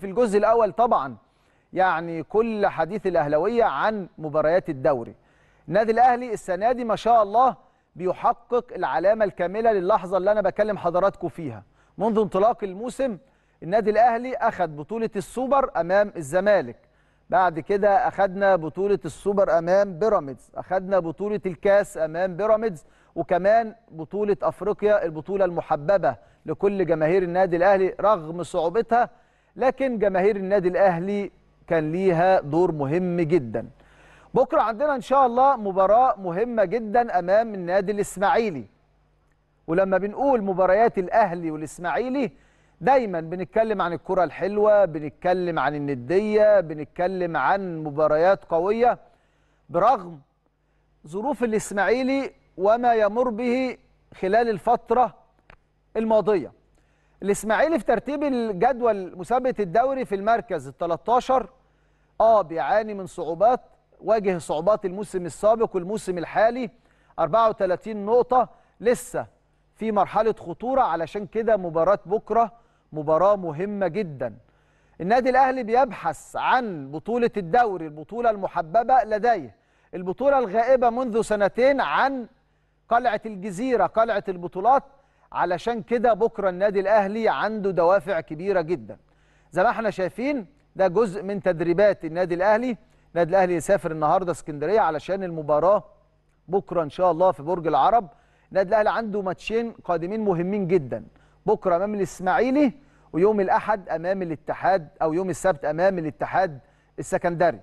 في الجزء الأول طبعا يعني كل حديث الاهلاويه عن مباريات الدوري النادي الأهلي السنة دي ما شاء الله بيحقق العلامة الكاملة للحظة اللي أنا بكلم حضراتكم فيها منذ انطلاق الموسم النادي الأهلي أخذ بطولة السوبر أمام الزمالك بعد كده أخذنا بطولة السوبر أمام بيراميدز أخذنا بطولة الكاس أمام بيراميدز وكمان بطولة أفريقيا البطولة المحببة لكل جماهير النادي الأهلي رغم صعوبتها لكن جماهير النادي الاهلي كان ليها دور مهم جدا بكره عندنا ان شاء الله مباراه مهمه جدا امام النادي الاسماعيلي ولما بنقول مباريات الاهلي والاسماعيلي دايما بنتكلم عن الكره الحلوه بنتكلم عن النديه بنتكلم عن مباريات قويه برغم ظروف الاسماعيلي وما يمر به خلال الفتره الماضيه الاسماعيلي في ترتيب الجدول مسابقه الدوري في المركز ال 13 اه بيعاني من صعوبات واجه صعوبات الموسم السابق والموسم الحالي 34 نقطه لسه في مرحله خطوره علشان كده مباراه بكره مباراه مهمه جدا النادي الاهلي بيبحث عن بطوله الدوري البطوله المحببه لديه البطوله الغائبه منذ سنتين عن قلعه الجزيره قلعه البطولات علشان كده بكرة النادي الأهلي عنده دوافع كبيرة جدا زي ما احنا شايفين ده جزء من تدريبات النادي الأهلي النادي الأهلي يسافر النهاردة اسكندرية علشان المباراة بكرة إن شاء الله في برج العرب النادي الأهلي عنده ماتشين قادمين مهمين جدا بكرة أمام الإسماعيلي ويوم الأحد أمام الاتحاد أو يوم السبت أمام الاتحاد السكندري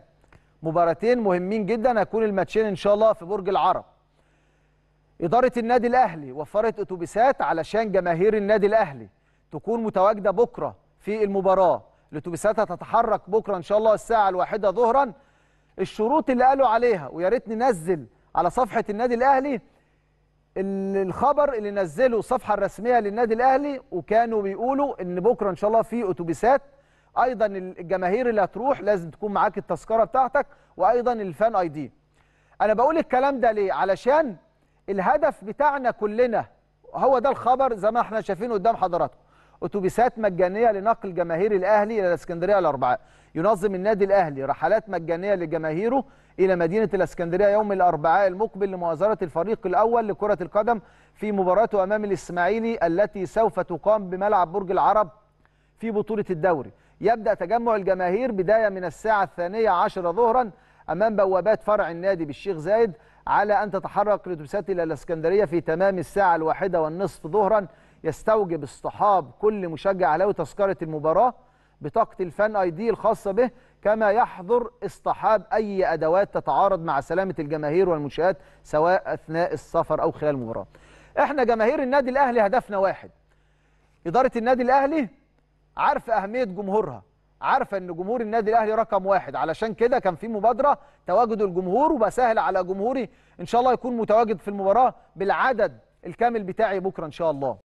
مباراتين مهمين جدا هيكون الماتشين إن شاء الله في برج العرب إدارة النادي الأهلي وفرت أتوبيسات علشان جماهير النادي الأهلي تكون متواجدة بكرة في المباراة الأتوبيسات هتتحرك بكرة إن شاء الله الساعة الواحدة ظهرا الشروط اللي قالوا عليها ويا ريت ننزل على صفحة النادي الأهلي الخبر اللي نزله الصفحة الرسمية للنادي الأهلي وكانوا بيقولوا إن بكرة إن شاء الله في أتوبيسات أيضا الجماهير اللي هتروح لازم تكون معاك التذكرة بتاعتك وأيضا الفان أي دي أنا بقول الكلام ده ليه علشان الهدف بتاعنا كلنا هو ده الخبر زي ما احنا شايفين قدام حضراتكم اتوبيسات مجانيه لنقل جماهير الاهلي الى الاسكندريه الاربعاء ينظم النادي الاهلي رحلات مجانيه لجماهيره الى مدينه الاسكندريه يوم الاربعاء المقبل لمؤازره الفريق الاول لكره القدم في مباراته امام الاسماعيلي التي سوف تقام بملعب برج العرب في بطوله الدوري يبدا تجمع الجماهير بدايه من الساعه الثانيه عشر ظهرا امام بوابات فرع النادي بالشيخ زايد على أن تتحرك الأتوبيسات إلى الإسكندرية في تمام الساعة الواحدة والنصف ظهرا يستوجب اصطحاب كل مشجع له تذكرة المباراة بطاقة الفان اي دي الخاصة به كما يحظر اصطحاب أي أدوات تتعارض مع سلامة الجماهير والمنشآت سواء أثناء السفر أو خلال المباراة احنا جماهير النادي الأهلي هدفنا واحد إدارة النادي الأهلي عارفة أهمية جمهورها عارفه ان جمهور النادي الاهلي رقم واحد علشان كده كان في مبادره تواجد الجمهور وبسهل على جمهوري ان شاء الله يكون متواجد في المباراه بالعدد الكامل بتاعي بكره ان شاء الله